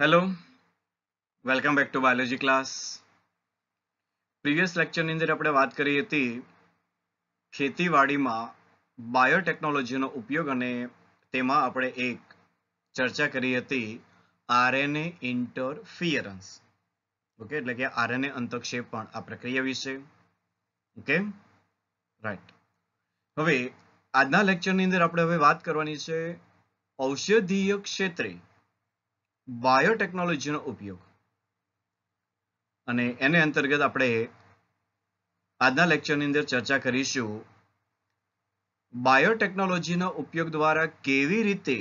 Hello welcome back to biology class previous લેક્ચરની અંદર આપણે વાત કરી હતી ખેતીવાડીમાં બાયોટેકનોલોજીનો ઉપયોગ અને તેમાં આપણે એક ચર્ચા કરી હતી આરએનએ ઇન્ટરફિયરન્સ ઓકે એટલે કે આરએનએ પણ આ પ્રક્રિયા વિશે ઓકે રાઈટ હવે આજના લેક્ચરની અંદર આપણે હવે વાત કરવાની છે ઔષધીય ક્ષેત્રે બાયોટેકનોલોજીનો ઉપયોગ અને એને અંતર્ગત આપણે આજના લેક્ચરની અંદર ચર્ચા કરીશું બાયોટેકનોલોજીનો ઉપયોગ દ્વારા કેવી રીતે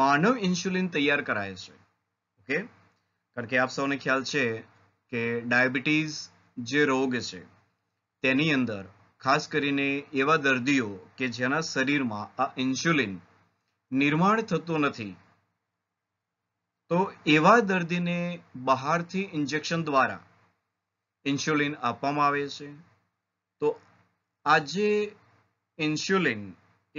માનવ ઇન્સ્યુલિન તૈયાર કરાય છે ઓકે કારણ કે આપ સૌને ખ્યાલ છે કે ડાયાબિટીસ જે રોગ છે તેની અંદર ખાસ કરીને એવા દર્દીઓ કે જેના શરીરમાં આ ઇન્સ્યુલિન નિર્માણ થતું નથી તો એવા દર્દીને બહારથી ઇન્જેક્શન દ્વારા ઇન્સ્યુલિન આપવામાં આવે છે તો આજે ઇન્સ્યુલિન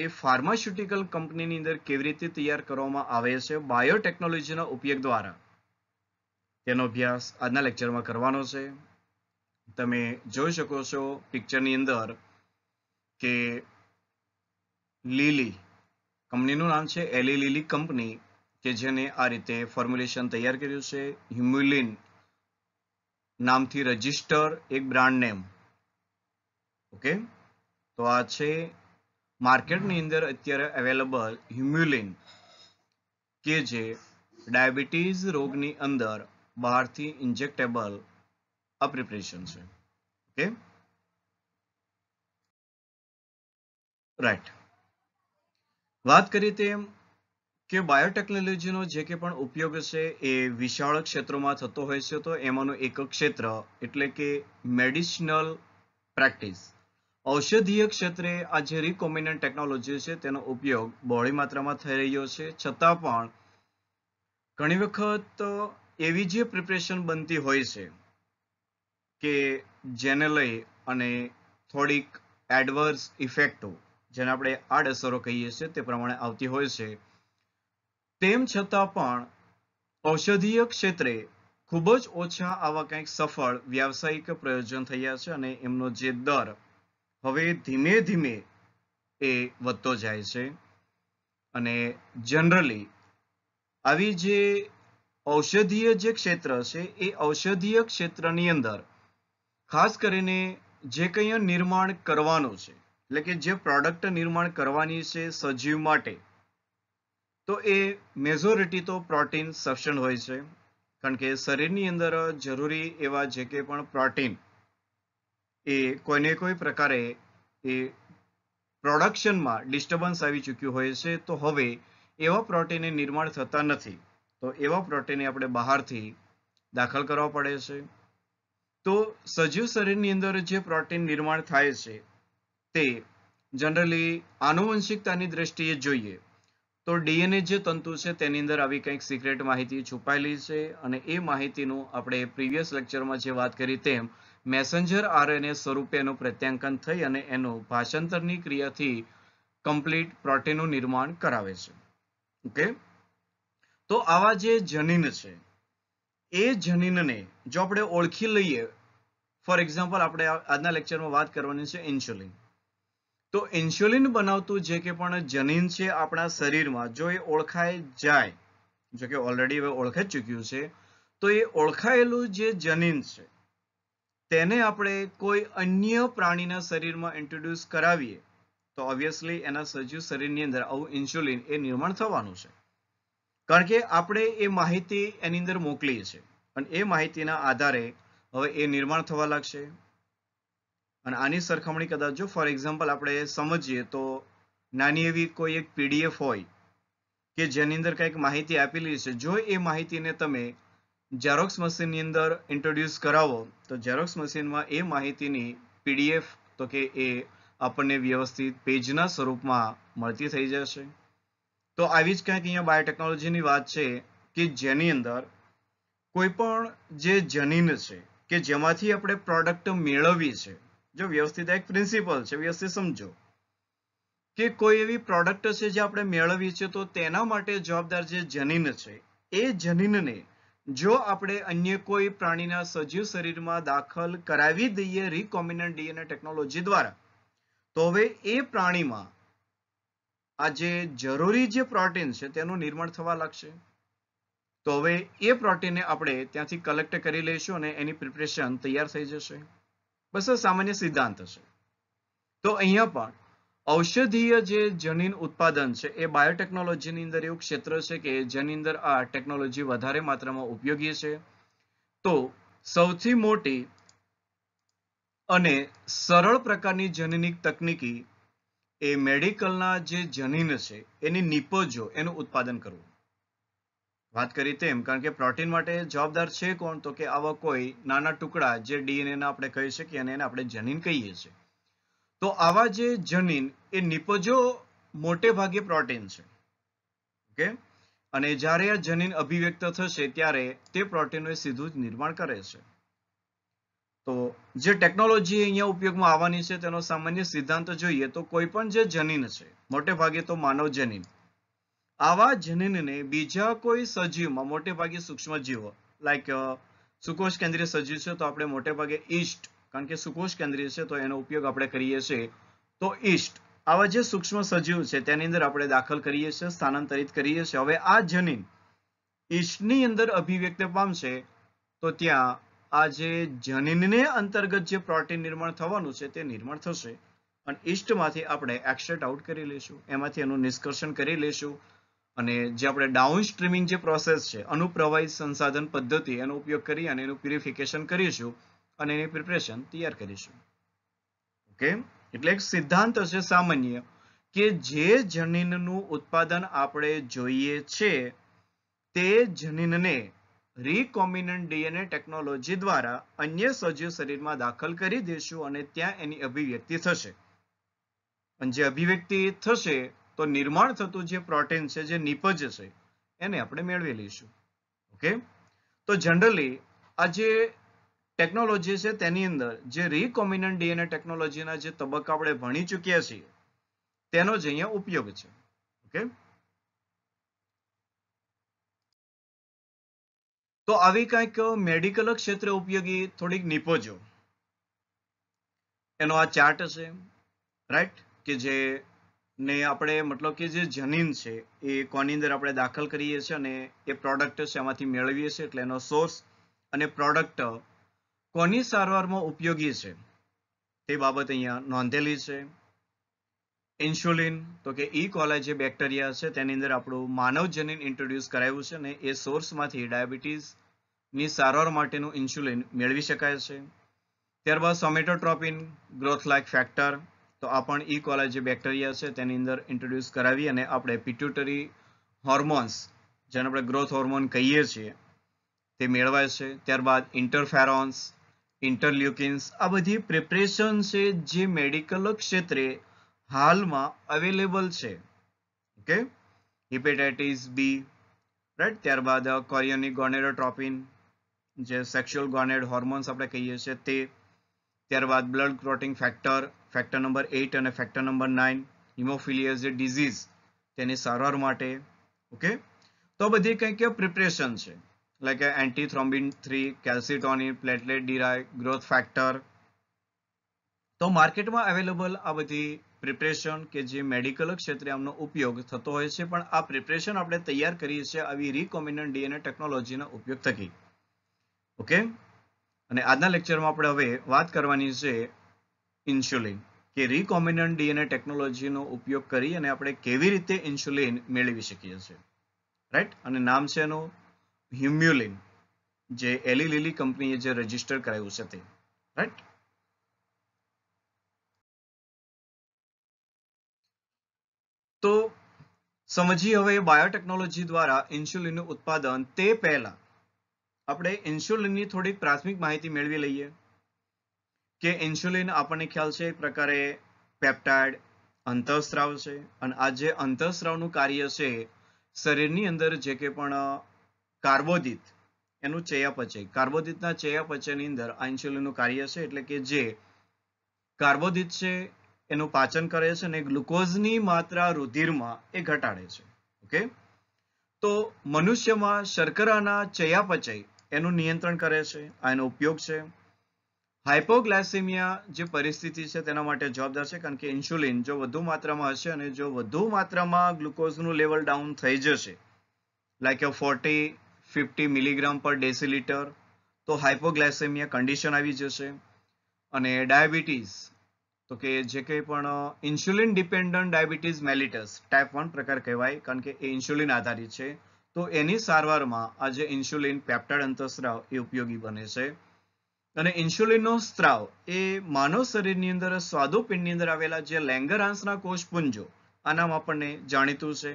એ ફાર્માસ્યુટિકલ કંપનીની અંદર કેવી રીતે તૈયાર કરવામાં આવે છે બાયોટેકનોલોજીના ઉપયોગ દ્વારા તેનો અભ્યાસ આજના લેક્ચરમાં કરવાનો છે તમે જોઈ શકો છો પિક્ચરની અંદર કે લીલી કંપનીનું નામ છે એલી લીલી કંપની કે જેણે આ રીતે ફોર્મ્યુલેશન તૈયાર કર્યું છે હ્યુમુલિન નામથી રજીસ્ટર એક બ્રાન્ડ નેમ ઓકે તો આ છે માર્કેટ ની અંદર અત્યારે अवेलेबल હ્યુમુલિન કે જે ડાયાબિટીસ રોગની અંદર બહાર થી ઇન્જેક્ટેબલ અ પ્રિપરેશન છે ઓકે રાઈટ વાત કરીએ તેમ કે બાયોટેકનોલોજીનો જે કે પણ ઉપયોગ છે એ વિશાળ ક્ષેત્રોમાં થતો હોય છે તો એમાંનું એક ક્ષેત્ર એટલે કે મેડિસિનલ પ્રેક્ટિસ ઔષધીય ક્ષેત્રે આ જે રિકોમ્બિનન્ટ ટેકનોલોજી છે તેનો ઉપયોગ બહોળી માત્રામાં થઈ રહ્યો છે છતાં પણ ઘણી વખત એવી જે પ્રિપરેશન બનતી હોય છે કે જેને લઈ અને થોડીક એડવર્સ ઇફેક્ટો જેને આપણે આડઅસરો કહીએ છીએ તે પ્રમાણે આવતી હોય છે તેમ છતાં પણ ઔષધીય ક્ષેત્રે ખૂબ જ ઓછા આવા કંઈક સફળ વ્યાવસાયિક પ્રયોજન થયા છે અને એમનો જે દર હવે ધીમે ધીમે એ વધતો જાય છે અને જનરલી આવી જે ઔષધીય જે ક્ષેત્ર છે એ ઔષધીય ક્ષેત્રની અંદર ખાસ કરીને જે કંઈ નિર્માણ કરવાનું છે એટલે કે જે પ્રોડક્ટ નિર્માણ કરવાની છે સજીવ માટે તો એ મેજોરિટી તો પ્રોટીન સફિશન્ટ હોય છે કારણ કે શરીરની અંદર જરૂરી એવા જે કે પણ પ્રોટીન એ કોઈને કોઈ પ્રકારે એ પ્રોડક્શનમાં ડિસ્ટર્બન્સ આવી ચૂક્યું હોય છે તો હવે એવા પ્રોટીનને નિર્માણ થતા નથી તો એવા પ્રોટીનને આપણે બહારથી દાખલ કરવા પડે છે તો સજીવ શરીરની અંદર જે પ્રોટીન નિર્માણ થાય છે તે જનરલી આનુવંશિકતાની દ્રષ્ટિએ જોઈએ તો ડીએનએ જે તંતુ છે તેની અંદર આવી કંઈક સિક્રેટ માહિતી છુપાયેલી છે અને એ માહિતીનું આપણે પ્રીવિયસ લેક્ચરમાં જે વાત કરી તેમ મેસેન્જર આરએનએ સ્વરૂપે એનું પ્રત્યાંકન થઈ અને એનું ભાષાંતરની ક્રિયાથી કમ્પ્લીટ પ્રોટીનનું નિર્માણ કરાવે છે ઓકે તો આવા જે જનીન છે એ જનીનને જો આપણે ઓળખી લઈએ ફોર એક્ઝામ્પલ આપણે આજના લેક્ચરમાં વાત કરવાની છે ઇન્સ્યુલિન તો ઇન્સ્યુલિન બનાવતું જે કે પણ જનીન છે આપણા શરીરમાં જો એ ઓળખાય જાય જો કે ઓલરેડી હવે ઓળખાઈ ચૂક્યું છે તો એ ઓળખાયેલું જે જનીન છે તેને આપણે કોઈ અન્ય પ્રાણીના શરીરમાં ઇન્ટ્રોડ્યુસ કરાવીએ તો ઓબ્વિયસલી એના સજીવ શરીરની અંદર આવું ઇન્સ્યુલિન એ નિર્માણ થવાનું છે કારણ કે આપણે એ માહિતી એની અંદર મોકલીએ છીએ અને એ માહિતીના આધારે હવે એ નિર્માણ થવા લાગશે અને આની સરખામણી કદાચ જો ફોર એક્ઝામ્પલ આપણે સમજીએ તો નાની એવી કોઈ એક પીડીએફ હોય કે જેની અંદર કંઈક માહિતી આપેલી છે જો એ માહિતીને તમે ઝેરોક્સ મશીનની અંદર ઇન્ટ્રોડ્યુસ કરાવો તો ઝેરોક્સ મશીનમાં એ માહિતીની પીડીએફ તો કે એ આપણને વ્યવસ્થિત પેજના સ્વરૂપમાં મળતી થઈ જશે તો આવી જ કંઈક અહીંયા બાયોટેકનોલોજીની વાત છે કે જેની અંદર કોઈ પણ જે જનીન છે કે જેમાંથી આપણે પ્રોડક્ટ મેળવી છે જો વ્યવસ્થિત એક પ્રિન્સિપલ છે વ્યવસ્થિત સમજો કે કોઈ એવી પ્રોડક્ટ છે જે આપણે મેળવીએ છીએ તો તેના માટે જવાબદાર જે જનીન છે એ જનીનને જો આપણે અન્ય કોઈ પ્રાણીના સજીવ શરીરમાં દાખલ કરાવી દઈએ રિકોમ્બિનન્ટ ડીએનએ ટેકનોલોજી દ્વારા તો હવે એ પ્રાણીમાં આ જે જરૂરી જે પ્રોટીન છે તેનું નિર્માણ થવા લાગશે તો હવે એ પ્રોટીનને આપણે ત્યાંથી કલેક્ટ કરી લઈશું અને એની પ્રિપરેશન તૈયાર થઈ જશે પછી સામાન્ય સિદ્ધાંત હશે તો અહીંયા પણ ઔષધીય જે જનીન ઉત્પાદન છે એ બાયોટેકનોલોજીની અંદર એવું ક્ષેત્ર છે કે જેની અંદર આ ટેકનોલોજી વધારે માત્રામાં ઉપયોગી છે તો સૌથી મોટી અને સરળ પ્રકારની જનીનિક તકનીકી એ મેડિકલના જે જનીન છે એની નિપજો એનું ઉત્પાદન કરવું વાત કરી તેમ કારણ કે પ્રોટીન માટે જવાબદાર છે કોણ તો કે આવા કોઈ નાના ટુકડા જે ડીએનએના આપણે કહી શકીએ અને એને આપણે જનીન કહીએ છીએ તો આવા જે જનીન એ નિપજો મોટે ભાગે પ્રોટીન છે ઓકે અને જ્યારે આ જનીન અભિવ્યક્ત થશે ત્યારે તે પ્રોટીનનું સીધું જ નિર્માણ કરે છે તો જે ટેકનોલોજી અહીંયા ઉપયોગમાં આવવાની છે તેનો સામાન્ય સિદ્ધાંત જોઈએ તો કોઈ પણ જે જનીન છે મોટે ભાગે તો માનવ જનીન આવા જનીનને બીજા કોઈ સજીવમાં મોટે ભાગે સૂક્ષ્મ જીવો લાઈક સુકોષ કેન્દ્રીય સજીવ છે તો આપણે મોટે ભાગે ઈસ્ટ કારણ કે સુકોષ કેન્દ્રીય છે તો એનો ઉપયોગ આપણે કરીએ છીએ તો ઈષ્ટ આવા જે સૂક્ષ્મ સજીવ છે તેની અંદર આપણે દાખલ કરીએ છીએ સ્થાનાંતરિત કરીએ છીએ હવે આ જનીન ઈસ્ટની અંદર અભિવ્યક્ત પામશે તો ત્યાં આ જે જનીનને અંતર્ગત જે પ્રોટીન નિર્માણ થવાનું છે તે નિર્માણ થશે અને ઈષ્ટમાંથી આપણે એક્સટ્રેક્ટ આઉટ કરી લઈશું એમાંથી એનું નિષ્કર્ષણ કરી લઈશું અને જે આપણે ડાઉન સ્ટ્રીમિંગ જે પ્રોસેસ છે અનુપ્રવાહી સંસાધન પદ્ધતિ એનો ઉપયોગ કરી અને એનું પ્યુરિફિકેશન કરીશું અને એની પ્રિપરેશન તૈયાર કરીશું ઓકે એટલે એક સિદ્ધાંત છે સામાન્ય કે જે જનીનનું ઉત્પાદન આપણે જોઈએ છે તે જનીનને રિકોમિનન્ટ ડીએનએ ટેકનોલોજી દ્વારા અન્ય સજીવ શરીરમાં દાખલ કરી દેશું અને ત્યાં એની અભિવ્યક્તિ થશે અને જે અભિવ્યક્તિ થશે તો નિર્માણ થતું જે પ્રોટીન છે જે નિપજ છે એને આપણે મેળવી લઈશું ઓકે તો જનરલી આ જે ટેકનોલોજી છે તેની અંદર જે રિકોમ્બિનન્ટ ડીએનએ ટેકનોલોજીના જે તબક્કા આપણે ભણી ચૂક્યા છીએ તેનો જ અહીંયા ઉપયોગ છે ઓકે તો આવી કંઈક મેડિકલ ક્ષેત્રે ઉપયોગી થોડીક નિપજો એનો આ ચાર્ટ હશે રાઈટ કે જે ને આપણે મતલબ કે જે જનીન છે એ કોની અંદર આપણે દાખલ કરીએ છીએ અને એ પ્રોડક્ટ શેમાંથી મેળવીએ છીએ એટલે એનો સોર્સ અને પ્રોડક્ટ કોની સારવારમાં ઉપયોગી છે તે બાબત અહીંયા નોંધેલી છે ઇન્સ્યુલિન તો કે ઈ કોલા જે બેક્ટેરિયા છે તેની અંદર આપણું માનવ જનીન ઇન્ટ્રોડ્યુસ કરાયું છે અને એ સોર્સમાંથી ડાયાબિટીસની સારવાર માટેનું ઇન્સ્યુલિન મેળવી શકાય છે ત્યારબાદ સોમેટોટ્રોપિન ગ્રોથ લાઇક ફેક્ટર તો આ પણ ઈ કોલા જે બેક્ટેરિયા છે તેની અંદર ઇન્ટ્રોડ્યુસ કરાવી અને આપણે પિટ્યુટરી હોર્મોન્સ જેને આપણે ગ્રોથ હોર્મોન કહીએ છીએ તે મેળવાય છે ત્યારબાદ ઇન્ટરફેરોન્સ ઇન્ટરલ્યુકિન્સ આ બધી પ્રિપરેશન છે જે મેડિકલ ક્ષેત્રે હાલમાં અવેલેબલ છે ઓકે હિપેટાઇટિસ બી રાઈટ ત્યારબાદ કોરિયોનિક ગોનેરોટ્રોપિન જે સેક્સ્યુઅલ ગોનેડ હોર્મોન્સ આપણે કહીએ છીએ તે ત્યારબાદ blood clotting factor factor number eight અને ફેક્ટર નંબર નાઇન હિમોફિલિયસ જે ડિઝીઝ તેની સારવાર માટે ઓકે તો બધી કંઈક પ્રિપરેશન છે like antithrombin three calcitonin platelet derived growth factor તો માર્કેટમાં અવેલેબલ આ બધી પ્રિપરેશન કે જે મેડિકલ ક્ષેત્રે આમનો ઉપયોગ થતો હોય છે પણ આ પ્રિપરેશન આપણે તૈયાર કરીએ છીએ આવી રિકોમ્બિનન્ટ ડીએનએ ટેકનોલોજીના ઉપયોગ થકી ઓકે અને આજના લેક્ચરમાં આપણે હવે વાત કરવાની છે ઇન્સ્યુલિન કે રિકોમ્બિનન્ટ ડીએનએ ટેકનોલોજીનો ઉપયોગ કરી અને આપણે કેવી રીતે ઇન્સ્યુલિન મેળવી શકીએ છીએ રાઈટ અને નામ છે એનું હ્યુમ્યુલિન જે એલી લીલી કંપનીએ જે રજીસ્ટર કરાયું છે તે રાઈટ તો સમજી હવે બાયોટેકનોલોજી દ્વારા ઇન્સ્યુલિનનું ઉત્પાદન તે પહેલા આપણે ઇન્સ્યુલિનની થોડીક પ્રાથમિક માહિતી મેળવી લઈએ કે ઇન્સ્યુલિન આપણને ખ્યાલ છે એક પ્રકારે પેપ્ટાઇડ અંતઃસ્ત્રાવ છે અને આ જે અંતઃસ્ત્રાવનું કાર્ય છે શરીરની અંદર જે કે પણ કાર્બોદિત એનું ચયાપચય કાર્બોદિતના ચયાપચયની અંદર આ ઇન્સ્યુલિનનું કાર્ય છે એટલે કે જે કાર્બોદિત છે એનું પાચન કરે છે અને ગ્લુકોઝની માત્રા રુધિરમાં એ ઘટાડે છે ઓકે તો મનુષ્યમાં શર્કરાના ચયાપચય એનું નિયંત્રણ કરે છે આ એનો ઉપયોગ છે હાઇપોગ્લાસિમિયા જે પરિસ્થિતિ છે તેના માટે જવાબદાર છે કારણ કે ઇન્સ્યુલિન જો વધુ માત્રામાં હશે અને જો વધુ માત્રામાં ગ્લુકોઝનું લેવલ ડાઉન થઈ જશે like a forty fifty milligram per decilitre તો હાઇપોગ્લાસેમિયા કન્ડિશન આવી જશે અને ડાયાબિટીસ તો કે જે કંઈ પણ insulin dependent diabetes mellitus type one પ્રકાર કહેવાય કારણ કે એ ઇન્સ્યુલિન આધારિત છે તો એની સારવારમાં આજે ઇન્સ્યુલિન પેપ્ટાઇડ અંતઃસ્રાવ એ ઉપયોગી બને છે અને ઇન્સ્યુલિનનો સ્ત્રાવ એ માનવ શરીરની અંદર સ્વાદુપિંડની અંદર આવેલા જે લેંગરાંસના કોષપુંજો આ નામ આપણને જાણીતું છે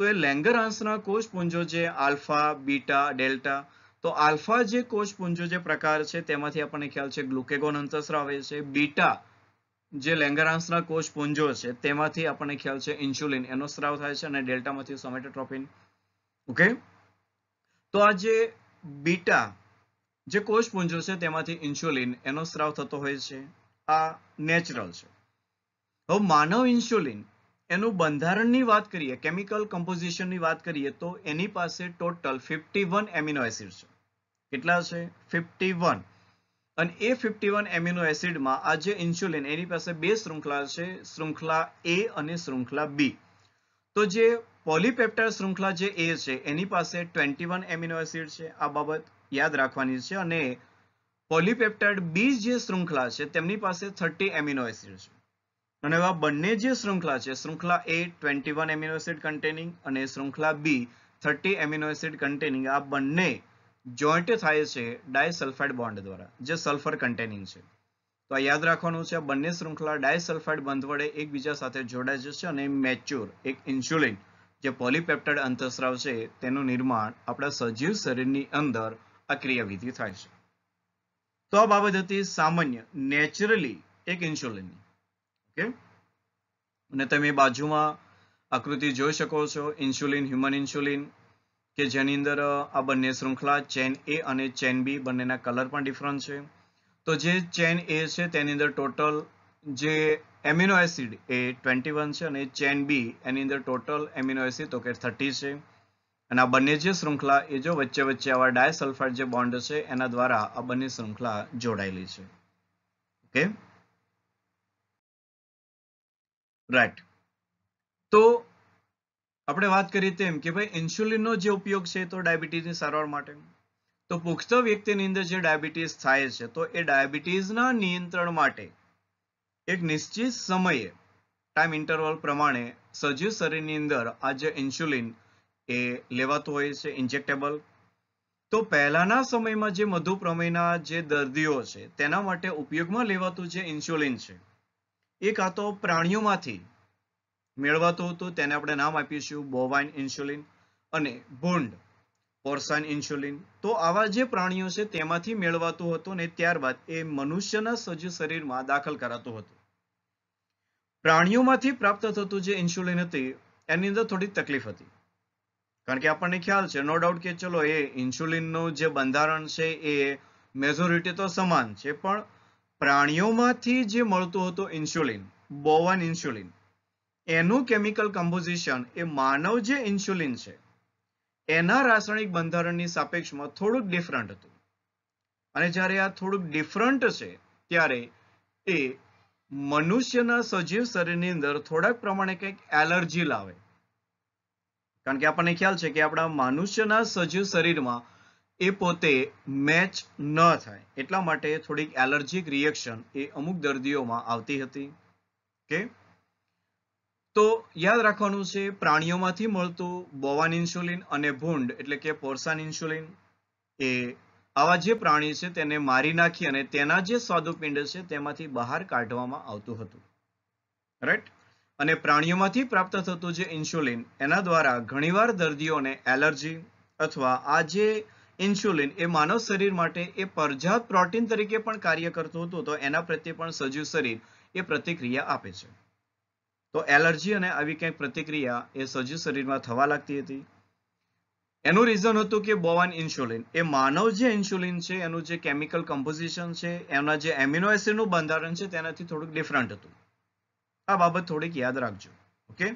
તો એ લેંગરાંસના કોષપુંજો જે આલ્ફા બીટા ડેલ્ટા તો આલ્ફા જે કોષપુંજો જે પ્રકાર છે તેમાંથી આપણને ખ્યાલ છે ગ્લુકેગોન અંતઃસ્રાવ આવે છે બીટા જે લેંગરાંસના કોષપુંજો છે તેમાંથી આપણને ખ્યાલ છે ઇન્સ્યુલિન એનો સ્ત્રાવ થાય છે અને ડેલ્ટામાંથી સોમેટોટ્રોપિન ઓકે તો આ જે બીટા જે કોષપુંજો છે તેમાંથી ઇન્સ્યુલિન એનો સ્રાવ થતો હોય છે આ નેચરલ છે હવે માનવ ઇન્સ્યુલિન એનું બંધારણની વાત કરીએ કેમિકલ કમ્પોઝિશનની વાત કરીએ તો એની પાસે total fifty one amino acid છે કેટલા છે ફિફ્ટી વન અને એ ફિફ્ટી વન એમિનો એસિડમાં આ જે ઇન્સ્યુલિન એની પાસે બે શૃંખલા છે શૃંખલા એ અને શૃંખલા બી તો જે પોલિપેપ્ટાઇડ શૃંખલા જે A છે એની પાસે 21 એમિનો એસિડ છે આ બાબત યાદ રાખવાની છે અને પોલિપેપ્ટાઇડ B જે શૃંખલા છે તેમની પાસે 30 એમિનો એસિડ છે અને આ બંને જે શૃંખલા છે શૃંખલા A 21 એમિનો એસિડ કન્ટેનિંગ અને શૃંખલા B 30 એમિનો એસિડ કન્ટેનિંગ આ બંને જોઇન્ટે થાય છે ડાયસલ્ફાઇડ બોન્ડ દ્વારા જે સલ્ફર કન્ટેનિંગ છે તો આ યાદ રાખવાનું છે બંને શૃંખલા ડાયસલ્ફાઇડ બંધ વડે એકબીજા સાથે જોડાય જો છે અને મેચ્યોર એક ઇન્સ્યુલિન જે પોલીપેપ્ટાઇડ અંતઃસ્રાવ છે તેનું નિર્માણ આપણા સજીવ શરીરની અંદર આ ક્રિયાવિધિ થાય છે તો આ બાબત હતી સામાન્ય નેચરલી એક ઇન્સ્યુલિનની ઓકે અને તમે બાજુમાં આકૃતિ જોઈ શકો છો ઇન્સ્યુલિન હ્યુમન ઇન્સ્યુલિન કે જેની અંદર આ બંને શૃંખલા ચેન એ અને ચેન બી બંનેના કલર પણ ડિફરન્ટ છે તો જે ચેન એ છે તેની અંદર ટોટલ જે એમિનો એસિડ એ ટ્વેન્ટી વન છે અને ચેન બી એની અંદર ટોટલ એમિનો એસિડ તો કે થર્ટી છે અને આ બંને જે શૃંખલા એ જો વચ્ચે વચ્ચે આવા ડાયસલ્ફાઇડ જે બોન્ડ છે એના દ્વારા આ બંને શૃંખલા જોડાયેલી છે ઓકે રાઈટ તો આપણે વાત કરીએ તેમ કે ભાઈ ઇન્સ્યુલિનનો જે ઉપયોગ છે તો ડાયાબિટીસની સારવાર માટે તો પુખ્ત વ્યક્તિની અંદર જે ડાયાબિટીસ થાય છે તો એ ડાયાબિટીસના નિયંત્રણ માટે એક નિશ્ચિત સમયે ટાઈમ ઇન્ટરવલ પ્રમાણે સજીવ શરીરની અંદર આ જે ઇન્સ્યુલિન એ લેવાતું હોય છે ઇન્જેક્ટેબલ તો પહેલાના સમયમાં જે મધુપ્રમેયના જે દર્દીઓ છે તેના માટે ઉપયોગમાં લેવાતું જે ઇન્સ્યુલિન છે એ કાં તો પ્રાણીઓમાંથી મેળવાતું હતું તેને આપણે નામ આપીશું બોવાઇન ઇન્સ્યુલિન અને ભૂંડ પોર્સાઇન ઇન્સ્યુલિન તો આવા જે પ્રાણીઓ છે તેમાંથી મેળવાતું હતું ને ત્યારબાદ એ મનુષ્યના સજીવ શરીરમાં દાખલ કરાતું હતું પ્રાણીઓમાંથી પ્રાપ્ત થતું જે ઇન્સ્યુલિન હતી એની અંદર થોડી તકલીફ હતી કારણ કે આપણને ખ્યાલ છે નો ડાઉટ કે ચલો એ ઇન્સ્યુલિનનું જે બંધારણ છે એ મેજોરિટી તો સમાન છે પણ પ્રાણીઓમાંથી જે મળતું હતું ઇન્સ્યુલિન બોવન ઇન્સ્યુલિન એનું કેમિકલ કમ્પોઝિશન એ માનવ જે ઇન્સ્યુલિન છે એના રાસાયણિક બંધારણની સાપેક્ષમાં થોડુંક ડિફરન્ટ હતું અને જ્યારે આ થોડુંક ડિફરન્ટ છે ત્યારે એ મનુષ્યના સજીવ શરીરની અંદર થોડાક પ્રમાણે કંઈક એલર્જી લાવે કારણ કે આપણને ખ્યાલ છે કે આપણા મનુષ્યના સજીવ શરીરમાં એ પોતે મેચ ન થાય એટલા માટે થોડીક એલર્જીક રિએક્શન એ અમુક દર્દીઓમાં આવતી હતી કે તો યાદ રાખવાનું છે પ્રાણીઓમાંથી મળતું બોવાન ઇન્સ્યુલિન અને ભૂંડ એટલે કે પોર્સાન ઇન્સ્યુલિન એ આવા જે પ્રાણી છે તેને મારી નાખી અને તેના જે સ્વાદુપિંડ છે તેમાંથી બહાર કાઢવામાં આવતું હતું રાઈટ અને પ્રાણીઓમાંથી પ્રાપ્ત થતું જે ઇન્સ્યુલિન એના દ્વારા ઘણીવાર દર્દીઓને એલર્જી અથવા આ જે ઇન્સ્યુલિન એ માનવ શરીર માટે એ પરજાત પ્રોટીન તરીકે પણ કાર્ય કરતું હતું તો એના પ્રત્યે પણ સજીવ શરીર એ પ્રતિક્રિયા આપે છે તો એલર્જી અને આવી કંઈક પ્રતિક્રિયા એ સજીવ શરીરમાં થવા લાગતી હતી એનું રીઝન હતું કે બોવાન ઇન્સ્યુલિન એ માનવ જે ઇન્સ્યુલિન છે એનું જે કેમિકલ કમ્પોઝિશન છે એના જે એમિનો એસિડનું બંધારણ છે તેનાથી થોડુંક ડિફરન્ટ હતું આ બાબત થોડીક યાદ રાખજો ઓકે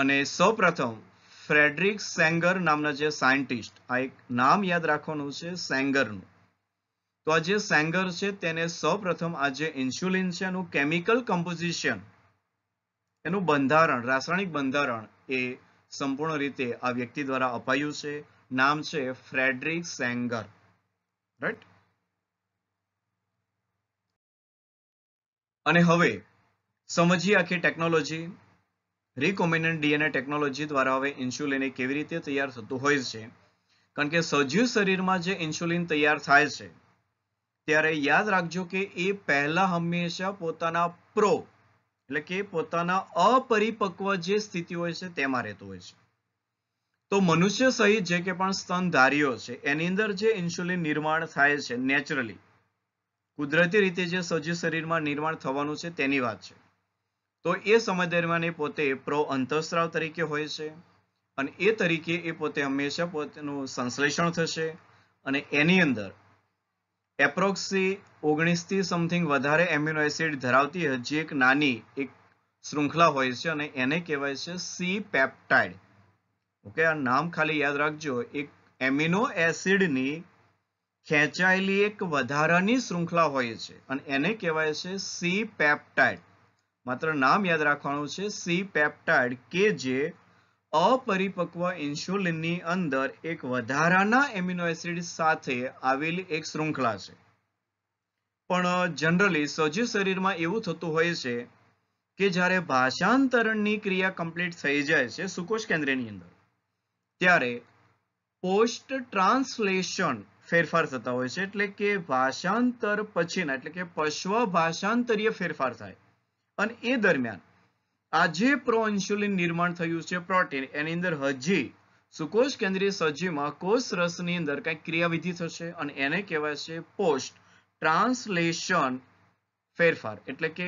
અને સૌપ્રથમ ફ્રેડરિક સેંગર નામના જે સાયન્ટિસ્ટ આ એક નામ યાદ રાખવાનું છે સેંગરનું તો આ જે સેંગર છે તેને સૌપ્રથમ આ જે ઇન્સ્યુલિન છે એનું કેમિકલ કમ્પોઝિશન એનું બંધારણ રાસાયણિક બંધારણ એ સંપૂર્ણ રીતે આ વ્યક્તિ દ્વારા અપાયું છે નામ છે ફ્રેડરિક સેંગર રાઈટ અને હવે સમજીએ આખી ટેકનોલોજી રિકોમિનન્ટ ડીએનએ ટેકનોલોજી દ્વારા હવે ઇન્સ્યુલિન કેવી રીતે તૈયાર થતું હોય છે કારણ કે સજીવ શરીરમાં જે ઇન્સ્યુલિન તૈયાર થાય છે ત્યારે યાદ રાખજો કે એ પહેલા હંમેશા પોતાના પ્રો એટલે કે પોતાના અપરિપક્વ જે સ્થિતિ હોય છે તેમાં રહેતો હોય છે તો મનુષ્ય સહિત જે કે પણ સ્તનધારીઓ છે એની અંદર જે ઇન્સ્યુલિન નિર્માણ થાય છે નેચરલી કુદરતી રીતે જે સજીવ શરીરમાં નિર્માણ થવાનું છે તેની વાત છે તો એ સમય દરમિયાન એ પોતે પ્રો અંતઃસ્ત્રાવ તરીકે હોય છે અને એ તરીકે એ પોતે હંમેશા પોતાનું સંશ્લેષણ થશે અને એની અંદર એપ્રોક્સી ઓગણીસ થી સમથિંગ વધારે એમ્યુનો એસિડ ધરાવતી હજી એક નાની એક શૃંખલા હોય છે અને એને કહેવાય છે સી પેપ્ટાઇડ ઓકે આ નામ ખાલી યાદ રાખજો એક એમિનો એસિડની ખેંચાયેલી એક વધારાની શૃંખલા હોય છે અને એને કહેવાય છે સી પેપ્ટાઇડ માત્ર નામ યાદ રાખવાનું છે સી પેપ્ટાઇડ કે જે અપરિપક્વ ઇન્સ્યુલિનની અંદર એક વધારાના એમિનો એસિડ સાથે આવેલી એક શૃંખલા છે પણ જનરલી સજીવ શરીરમાં એવું થતું હોય છે કે જ્યારે ભાષાંતરણની ક્રિયા કમ્પ્લીટ થઈ જાય છે સુકોષ કેન્દ્રની અંદર ત્યારે પોસ્ટ ટ્રાન્સલેશન ફેરફાર થતા હોય છે એટલે કે ભાષાંતર પછીના એટલે કે પશ્વ ભાષાંતરીય ફેરફાર થાય અને એ દરમિયાન આ જે પ્રોઇન્સ્યુલિન નિર્માણ થયું છે પ્રોટીન એની અંદર હજી સુકોષ કેન્દ્રીય સજીમાં કોષ રસની અંદર કંઈક ક્રિયાવિધિ થશે અને એને કહેવાય છે પોસ્ટ ટ્રાન્સલેશન ફેરફાર એટલે કે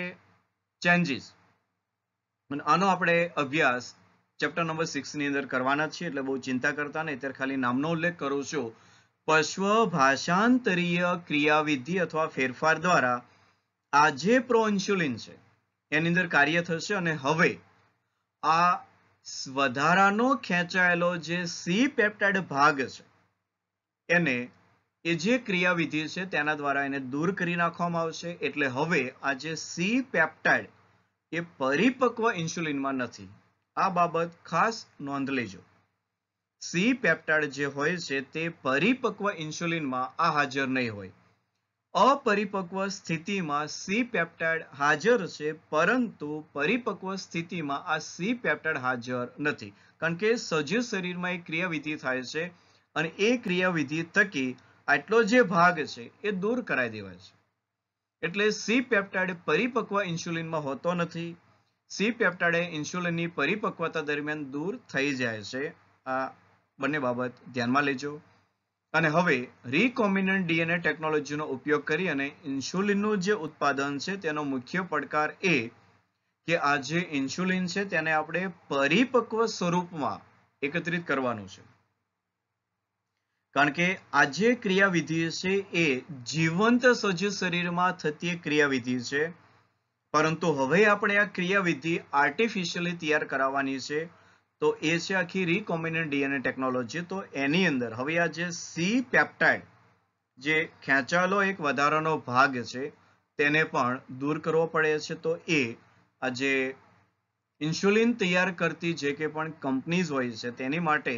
ચેન્જીસ આનો આપણે અભ્યાસ ચેપ્ટર નંબર સિક્સની અંદર કરવાના છીએ એટલે બહુ ચિંતા કરતા નહીં અત્યારે ખાલી નામનો ઉલ્લેખ કરું છું પશ્વ ભાષાંતરીય ક્રિયાવિધિ અથવા ફેરફાર દ્વારા આ જે પ્રોઇન્સ્યુલિન છે એની અંદર કાર્ય થશે અને હવે આ વધારાનો ખેંચાયેલો જે સી પેપ્ટાઇડ ભાગ છે એને એ જે ક્રિયાવિધિ છે તેના દ્વારા એને દૂર કરી નાખવામાં આવશે એટલે હવે આ જે સી પેપ્ટાઇડ એ પરિપક્વ ઇન્સ્યુલિનમાં નથી આ બાબત ખાસ નોંધ લેજો સી પેપ્ટાઇડ જે હોય છે તે પરિપક્વ ઇન્સ્યુલિનમાં આ હાજર નહીં હોય અપરિપક્વ સ્થિતિમાં સી પેપ્ટાઇડ હાજર છે પરંતુ પરિપક્વ સ્થિતિમાં આ સી પેપ્ટાઇડ હાજર નથી કારણ કે સજીવ શરીરમાં એ ક્રિયાવિધિ થાય છે અને એ ક્રિયાવિધિ થકી આટલો જે ભાગ છે એ દૂર કરાવી દેવાય છે એટલે સી પેપ્ટાઇડ પરિપક્વ ઇન્સ્યુલિનમાં હોતો નથી સી પેપ્ટાઇડ ઇન્સ્યુલિનની પરિપક્વતા દરમિયાન દૂર થઈ જાય છે આ બંને બાબત ધ્યાનમાં લેજો અને હવે રિકોમ્બિનન્ટ ડીએનએ ટેકનોલોજીનો ઉપયોગ કરી અને ઇન્સ્યુલિનનું જે ઉત્પાદન છે તેનો મુખ્ય પડકાર એ કે આ જે ઇન્સ્યુલિન છે તેને આપણે પરિપક્વ સ્વરૂપમાં એકત્રિત કરવાનું છે કારણ કે આ જે ક્રિયાવિધિ છે એ જીવંત સજીવ શરીરમાં થતી ક્રિયાવિધિ છે પરંતુ હવે આપણે આ ક્રિયાવિધિ આર્ટિફિશિયલી તૈયાર કરાવવાની છે તો એ છે આખી રિકોમ્બિનેન્ટ ડીએનએ ટેકનોલોજી તો એની અંદર હવે આ જે સી પેપ્ટાઇડ જે ખેંચાયેલો એક વધારાનો ભાગ છે તેને પણ દૂર કરવો પડે છે તો એ આ જે ઇન્સ્યુલિન તૈયાર કરતી જે કે પણ કંપનીઝ હોય છે તેની માટે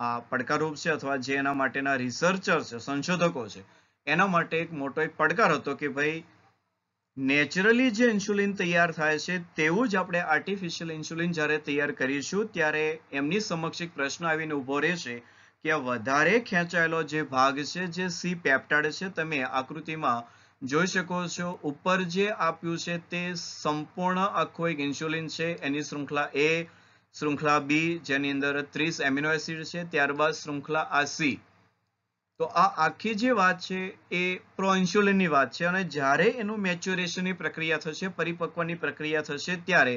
પડકારરૂપ છે અથવા જે એના માટેના રિસર્ચર છે સંશોધકો છે એના માટે એક મોટો એક પડકાર હતો કે ભાઈ નેચરલી જે ઇન્સ્યુલિન તૈયાર થાય છે તેવું જ આપણે આર્ટિફિશિયલ ઇન્સ્યુલિન જ્યારે તૈયાર કરીશું ત્યારે એમની સમક્ષ એક પ્રશ્ન આવીને ઊભો રહેશે કે વધારે ખેંચાયેલો જે ભાગ છે જે સી પેપ્ટાડ છે તમે આકૃતિમાં જોઈ શકો છો ઉપર જે આપ્યું છે તે સંપૂર્ણ આખો એક ઇન્સ્યુલિન છે એની શૃંખલા એ શૃંખલા બી જેની અંદર ત્રીસ એમિનો એસિડ છે ત્યારબાદ શૃંખલા આ સી તો આ આખી જે વાત છે એ પ્રોઇન્સ્યુલિનની વાત છે અને જ્યારે એનું મેચ્યુરેશનની પ્રક્રિયા થશે પરિપક્વની પ્રક્રિયા થશે ત્યારે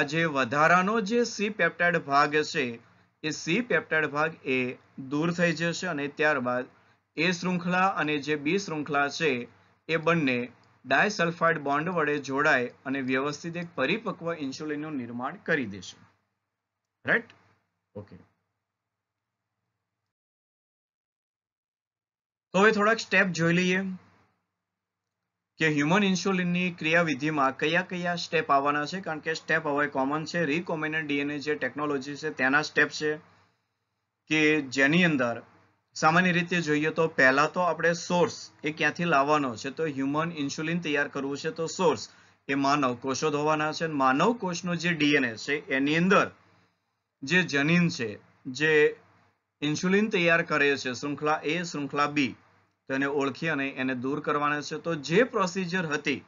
આ જે વધારાનો જે સી પેપ્ટાઇડ ભાગ છે એ સી પેપ્ટાઇડ ભાગ એ દૂર થઈ જશે અને ત્યારબાદ એ શૃંખલા અને જે બી શૃંખલા છે એ બંને ડાયસલ્ફાઇડ બોન્ડ વડે જોડાય અને વ્યવસ્થિત એક પરિપક્વ ઇન્સ્યુલિનનું નિર્માણ કરી દેશે right ઓકે તો હવે થોડાક સ્ટેપ જોઈ લઈએ કે હ્યુમન ઇન્સ્યુલિનની ક્રિયાવિધિમાં કયા કયા સ્ટેપ આવવાના છે કારણ કે સ્ટેપ હવે કોમન છે રિકોમ્બિનન્ટ ડીએનએ જે ટેકનોલોજી છે તેના સ્ટેપ છે કે જેની અંદર સામાન્ય રીતે જોઈએ તો પહેલા તો આપણે સોર્સ એ ક્યાંથી લાવવાનો છે તો હ્યુમન ઇન્સ્યુલિન તૈયાર કરવું છે તો સોર્સ એ માનવ કોષો ધોવાના છે માનવ કોષનો જે ડીએનએ છે એની અંદર જે જનીન છે જે ઇન્સ્યુલિન તૈયાર કરે છે શૃંખલા એ શૃંખલા બી તેને ઓળખી અને એને દૂર કરવાના છે તો જે પ્રોસિજર હતી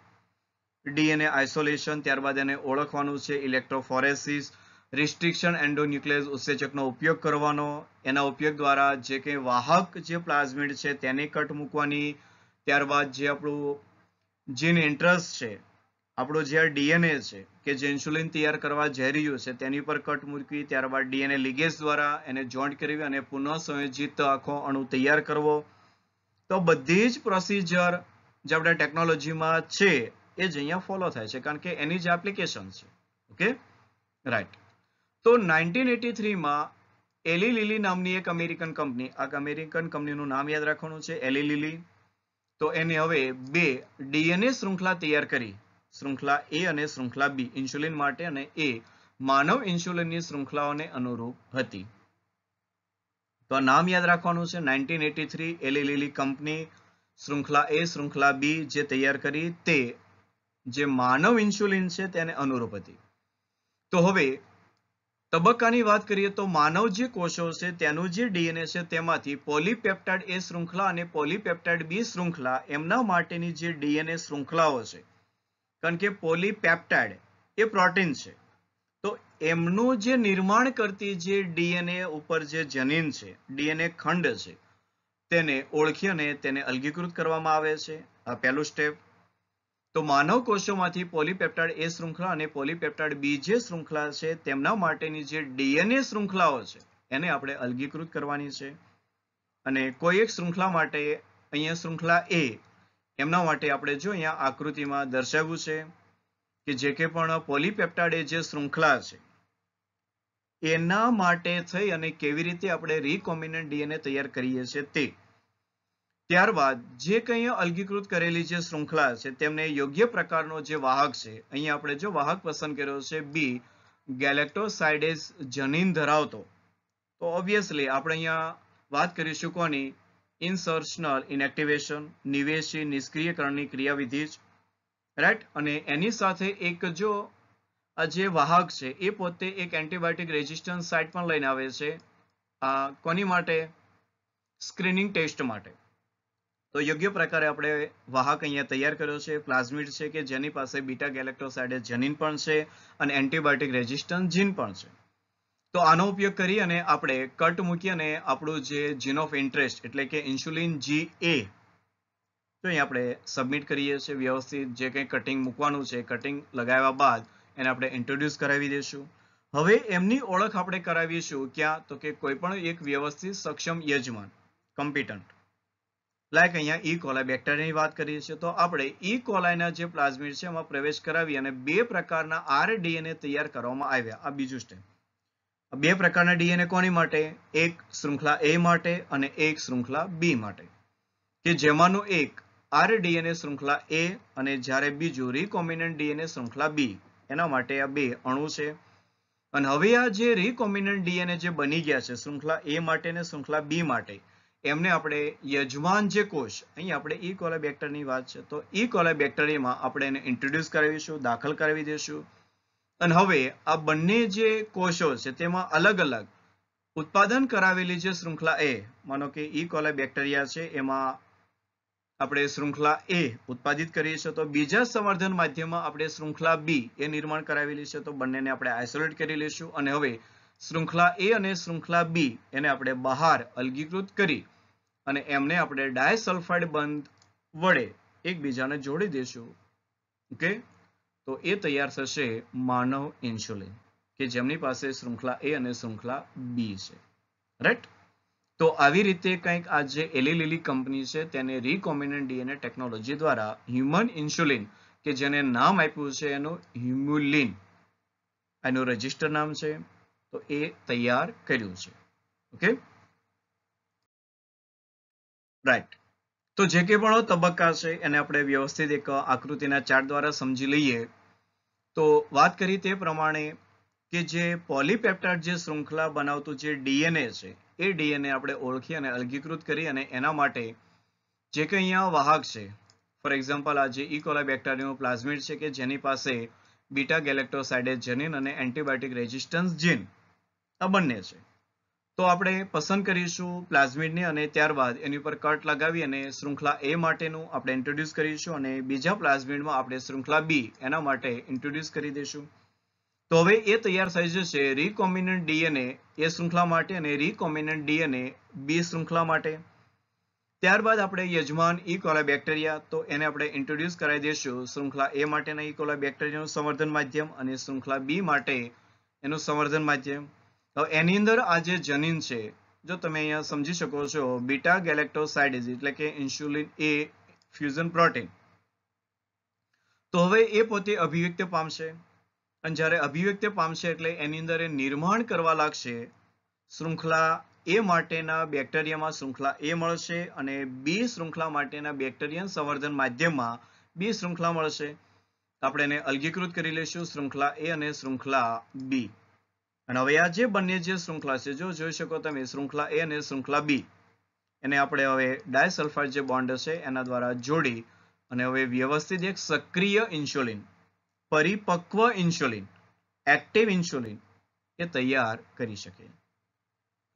ડીએનએ આઇસોલેશન ત્યારબાદ એને ઓળખવાનું છે ઇલેક્ટ્રોફોરેસિસ રિસ્ટ્રિક્શન એન્ડોન્યુક્લિયસ ઉત્સેચકનો ઉપયોગ કરવાનો એના ઉપયોગ દ્વારા જે કે વાહક જે પ્લાઝમિડ છે તેને કટ મૂકવાની ત્યારબાદ જે આપણું જીન ઇન્ટરેસ્ટ છે આપણો જે આ ડીએનએ છે કે જે ઇન્સ્યુલિન તૈયાર કરવા જઈ રહ્યું છે તેની પર કટ મૂકવી ત્યારબાદ ડીએનએ લિગેજ દ્વારા એને જોઈન્ટ કરવી અને પુનઃ સંયોજિત આખો અણુ તૈયાર કરવો તો બધી જ પ્રોસિજર જે આપણે ટેકનોલોજીમાં છે એ જ અહીંયા ફોલો થાય છે કારણ કે એની જે એપ્લિકેશન છે ઓકે રાઈટ તો નાઇન્ટીન એટી થ્રીમાં એલી લીલી નામની એક અમેરિકન કંપની આ અમેરિકન કંપનીનું નામ યાદ રાખવાનું છે એલી લીલી તો એને હવે બે ડીએનએ શૃંખલા તૈયાર કરી શૃંખલા એ અને શૃંખલા બી ઇન્સ્યુલિન માટે અને એ માનવ ઇન્સ્યુલિનની શૃંખલાઓને અનુરૂપ હતી તો આ નામ યાદ રાખવાનું છે nineteen eighty three Eli company શૃંખલા એ શૃંખલા બી જે તૈયાર કરી તે જે માનવ ઇન્સ્યુલિન છે તેને અનુરૂપ હતી તો હવે તબક્કાની વાત કરીએ તો માનવ જે કોષો છે તેનું જે ડીએનએ છે તેમાંથી પોલીપેપ્ટાઇડ એ શૃંખલા અને પોલીપેપ્ટાઇડ બી શૃંખલા એમના માટેની જે ડીએનએ શૃંખલાઓ છે કારણ કે પોલીપેપ્ટાઇડ એ પ્રોટીન છે તો એમનું જે નિર્માણ કરતી જે ડીએનએ ઉપર જે જનીન છે ડીએનએ ખંડ છે તેને ઓળખી અને તેને અલગીકૃત કરવામાં આવે છે આ પહેલું સ્ટેપ તો માનવ કોષોમાંથી પોલીપેપ્ટાઇડ એ શૃંખલા અને પોલીપેપ્ટાઇડ બી જે શૃંખલા છે તેમના માટેની જે ડીએનએ શૃંખલાઓ છે એને આપણે અલગીકૃત કરવાની છે અને કોઈ એક શૃંખલા માટે અહીંયા શૃંખલા એ એમના માટે આપણે જો અહીંયા આકૃતિમાં દર્શાવ્યું છે કે જે કે પણ પોલીપેપ્ટાડે જે શૃંખલા છે એના માટે થઈ અને કેવી રીતે આપણે રિકોમ્બિનન્ટ ડીએનએ તૈયાર કરીએ છીએ તે ત્યારબાદ જે કંઈ અલગીકૃત કરેલી જે શૃંખલા છે તેમને યોગ્ય પ્રકારનો જે વાહક છે અહીંયા આપણે જો વાહક પસંદ કર્યો છે બી ગેલેક્ટોસાઇડેસ જનીન ધરાવતો તો ઓબ્વિયસલી આપણે અહીંયા વાત કરીશું કોની ઇન્સર્શનલ ઇનએક્ટિવેશન નિવેશી નિષ્ક્રિયકરણની ક્રિયાવિધિ જ રાઈટ અને એની સાથે એક જો આ જે વાહક છે એ પોતે એક એન્ટીબાયોટિક રેઝિસ્ટન્સ સાઇટ પણ લઈને આવે છે આ કોની માટે સ્ક્રીનિંગ ટેસ્ટ માટે તો યોગ્ય પ્રકારે આપણે વાહક અહીંયા તૈયાર કર્યો છે પ્લાઝમિડ છે કે જેની પાસે બીટા ગેલેક્ટોસાઇડે જનીન પણ છે અને એન્ટીબાયોટિક રેઝિસ્ટન્સ જીન પણ છે તો આનો ઉપયોગ કરી અને આપણે કટ મૂકી અને આપણું જે જીન ઓફ ઇન્ટરેસ્ટ એટલે કે ઇન્સ્યુલિન જી એ તો અહીં આપણે સબમિટ કરીએ છીએ વ્યવસ્થિત જે કંઈ કટિંગ મૂકવાનું છે કટિંગ લગાવ્યા બાદ એને આપણે ઇન્ટ્રોડ્યુસ કરાવી દઈશું હવે એમની ઓળખ આપણે કરાવીશું ક્યાં તો કે કોઈ પણ એક વ્યવસ્થિત સક્ષમ યજમાન કમ્પિટન્ટ લાઈક અહીંયા ઈ કોલાઈ બેક્ટેરિયાની વાત કરીએ છીએ તો આપણે ઈ e. કોલાઈના જે પ્લાઝમિડ છે એમાં પ્રવેશ કરાવી અને બે પ્રકારના આર આરડીએનએ તૈયાર કરવામાં આવ્યા આ બીજું સ્ટેપ બે પ્રકારના ડીએનએ કોની માટે એક શૃંખલા એ માટે અને એક શૃંખલા બી માટે કે જેમાંનું એક આર ડીએનએ શૃંખલા એ અને જ્યારે બીજું રિકોમિનન્ટ ડીએનએ શૃંખલા બી એના માટે આ બે અણુ છે અને હવે આ જે રિકોમિનન્ટ ડીએનએ જે બની ગયા છે શૃંખલા એ માટે અને શૃંખલા બી માટે એમને આપણે યજમાન જે કોષ અહીં આપણે ઈ e કોલેબેક્ટરની વાત છે તો ઈ e કોલેબેક્ટરીમાં આપણે એને ઇન્ટ્રોડ્યુસ કરાવીશું દાખલ કરાવી દઈશું અને હવે આ બંને જે કોષો છે તેમાં અલગ અલગ ઉત્પાદન કરાવેલી જે શૃંખલા એ માનો કે ઈ કોલે બેક્ટેરિયા છે એમાં આપણે શૃંખલા એ ઉત્પાદિત કરીએ છીએ તો બીજા સંવર્ધન માધ્યમમાં આપણે શૃંખલા બી એ નિર્માણ કરાવેલી છે તો બંનેને આપણે આઇસોલેટ કરી લઈશું અને હવે શૃંખલા એ અને શૃંખલા બી એને આપણે બહાર અલગીકૃત કરી અને એમને આપણે ડાયસલ્ફાઇડ બંધ વડે એકબીજાને જોડી દઈશું ઓકે તો એ તૈયાર થશે માનવ ઇન્સ્યુલિન કે જેમની પાસે શૃંખલા એ અને શૃંખલા બી છે રાઈટ તો આવી રીતે કંઈક આ જે લીલી કંપની છે તેને રિકોમ્બિનન્ટ ડીએનએ ટેકનોલોજી દ્વારા હ્યુમન ઇન્સ્યુલિન કે જેને નામ આપ્યું છે એનું હ્યુમ્યુલિન એનું રજિસ્ટર નામ છે તો એ તૈયાર કર્યું છે ઓકે રાઈટ તો જે કે પણ તબક્કા છે એને આપણે વ્યવસ્થિત એક આકૃતિના ચાર્ટ દ્વારા સમજી લઈએ તો વાત કરી તે પ્રમાણે કે જે પોલીપેપ્ટાઇડ જે શૃંખલા બનાવતું જે ડીએનએ છે એ ડીએનએ આપણે ઓળખી અને અલગીકૃત કરી અને એના માટે જે કંઈ અહીંયા વાહક છે ફોર એક્ઝામ્પલ આ જે ઇકોલા e. બેક્ટેરિયાનું પ્લાઝમિડ છે કે જેની પાસે બીટા ગેલેક્ટોસાઇડેજ જનીન અને એન્ટીબાયોટિક રેઝિસ્ટન્સ જીન આ બંને છે તો આપણે પસંદ કરીશું પ્લાઝમિડને અને ત્યારબાદ એની ઉપર કટ લગાવી અને શૃંખલા એ માટેનું આપણે ઇન્ટ્રોડ્યુસ કરીશું અને બીજા પ્લાઝમિડમાં આપણે શૃંખલા બી એના માટે ઇન્ટ્રોડ્યુસ કરી દઈશું તો હવે એ તૈયાર થઈ જશે રીકોમ્બિનન્ટ ડીએનએ એ શૃંખલા માટે અને રીકોમ્બિનન્ટ ડીએનએ બી શૃંખલા માટે ત્યારબાદ આપણે યજમાન ઇકોલા e. બેક્ટેરિયા તો એને આપણે ઇન્ટ્રોડ્યુસ કરાવી દઈશું શૃંખલા એ માટેના ઇકોલા e. બેક્ટેરિયાનું સંવર્ધન માધ્યમ અને શૃંખલા બી માટે એનું સંવર્ધન માધ્યમ હવે એની અંદર આ જે જનીન છે જો તમે અહીંયા સમજી શકો છો બીટા ગેલેક્ટોસાઇડીઝ એટલે કે ઇન્સ્યુલિન એ ફ્યુઝન પ્રોટીન તો હવે એ પોતે અભિવ્યક્ત પામશે અને જ્યારે અભિવ્યક્ત પામશે એટલે એની અંદર એ નિર્માણ કરવા લાગશે શૃંખલા એ માટેના બેક્ટેરિયામાં શૃંખલા એ મળશે અને બી શૃંખલા માટેના બેક્ટેરિયન સંવર્ધન માધ્યમમાં બી શૃંખલા મળશે આપણે એને અલગીકૃત કરી લઈશું શૃંખલા એ અને શૃંખલા બી અને હવે આ જે બંને જે શૃંખલા છે જો જોઈ શકો તમે શૃંખલા એ અને શૃંખલા બી એને આપણે હવે ડાયસલ્ફાઇડ જે બોન્ડ છે એના દ્વારા જોડી અને હવે વ્યવસ્થિત એક સક્રિય ઇન્સ્યુલિન પરિપક્વ ઇન્સ્યુલિન એક્ટિવ ઇન્સ્યુલિન એ તૈયાર કરી શકે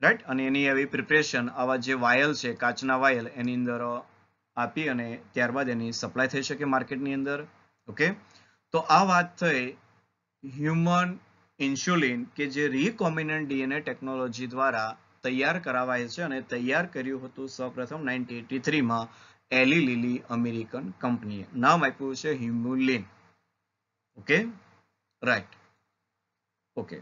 રાઈટ અને એની એવી પ્રિપરેશન આવા જે વાયલ છે કાચના વાયલ એની અંદર આપી અને ત્યારબાદ એની સપ્લાય થઈ શકે માર્કેટની અંદર ઓકે તો આ વાત થઈ હ્યુમન ઇન્સ્યુલિન કે જે રીકોમ્બિનન્ટ ડીએનએ ટેકનોલોજી દ્વારા તૈયાર કરાવાય છે અને તૈયાર કર્યું હતું સૌપ્રથમ નાઇન્ટીન એટી થ્રીમાં એલી લીલી અમેરિકન કંપનીએ નામ આપ્યું છે Humulin okay right okay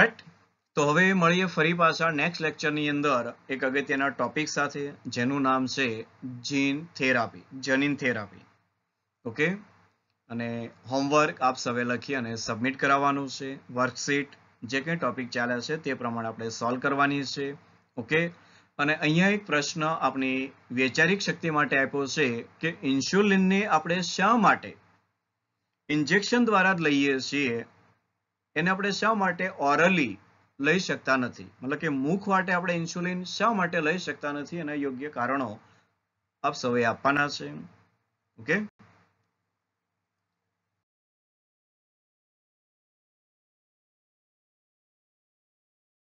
right તો હવે મળીએ ફરી પાછા નેક્સ્ટ લેક્ચરની અંદર એક અગત્યના ટોપિક સાથે જેનું નામ છે જીન થેરાપી જનીન થેરાપી ઓકે અને હોમવર્ક આપ સવે લખી અને સબમિટ કરાવવાનું છે વર્કશીટ જે કંઈ ટોપિક ચાલ્યા છે તે પ્રમાણે આપણે સોલ્વ કરવાની છે ઓકે અને અહીંયા એક પ્રશ્ન આપણી વૈચારિક શક્તિ માટે આપ્યો છે કે ઇન્સ્યુલિનને આપણે શા માટે ઇન્જેક્શન દ્વારા જ લઈએ છીએ એને આપણે શા માટે ઓરલી લઈ શકતા નથી મતલબ કે મુખ માટે આપણે ઇન્સ્યુલિન શા માટે લઈ શકતા નથી એના યોગ્ય કારણો આપ સૌએ આપવાના છે ઓકે